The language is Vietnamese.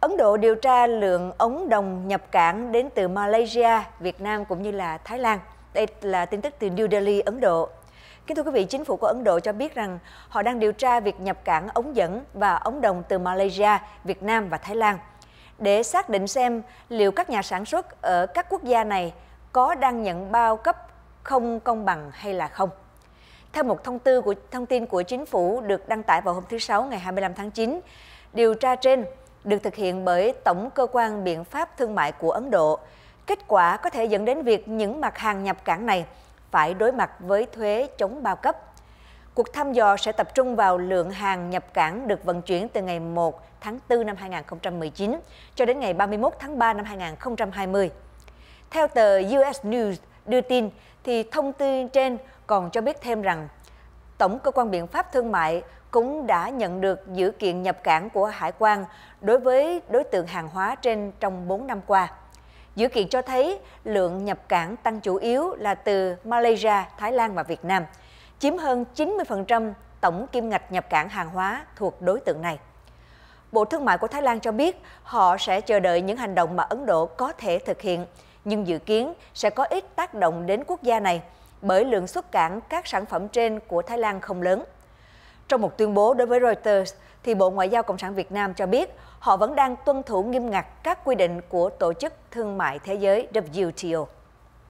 Ấn Độ điều tra lượng ống đồng nhập cảng đến từ Malaysia, Việt Nam cũng như là Thái Lan. Đây là tin tức từ New Delhi, Ấn Độ. Kính thưa quý vị, chính phủ của Ấn Độ cho biết rằng họ đang điều tra việc nhập cảng ống dẫn và ống đồng từ Malaysia, Việt Nam và Thái Lan để xác định xem liệu các nhà sản xuất ở các quốc gia này có đang nhận bao cấp không công bằng hay là không. Theo một thông tư của thông tin của chính phủ được đăng tải vào hôm thứ Sáu ngày 25 tháng 9, điều tra trên được thực hiện bởi Tổng Cơ quan Biện pháp Thương mại của Ấn Độ. Kết quả có thể dẫn đến việc những mặt hàng nhập cảng này phải đối mặt với thuế chống bao cấp. Cuộc thăm dò sẽ tập trung vào lượng hàng nhập cảng được vận chuyển từ ngày 1 tháng 4 năm 2019 cho đến ngày 31 tháng 3 năm 2020. Theo tờ US News đưa tin, thì thông tin trên còn cho biết thêm rằng Tổng cơ quan biện pháp thương mại cũng đã nhận được dự kiện nhập cảng của hải quan đối với đối tượng hàng hóa trên trong 4 năm qua. Dự kiện cho thấy lượng nhập cảng tăng chủ yếu là từ Malaysia, Thái Lan và Việt Nam, chiếm hơn 90% tổng kim ngạch nhập cảng hàng hóa thuộc đối tượng này. Bộ Thương mại của Thái Lan cho biết họ sẽ chờ đợi những hành động mà Ấn Độ có thể thực hiện, nhưng dự kiến sẽ có ít tác động đến quốc gia này bởi lượng xuất cảng các sản phẩm trên của Thái Lan không lớn. Trong một tuyên bố đối với Reuters, thì Bộ Ngoại giao Cộng sản Việt Nam cho biết họ vẫn đang tuân thủ nghiêm ngặt các quy định của Tổ chức Thương mại Thế giới WTO.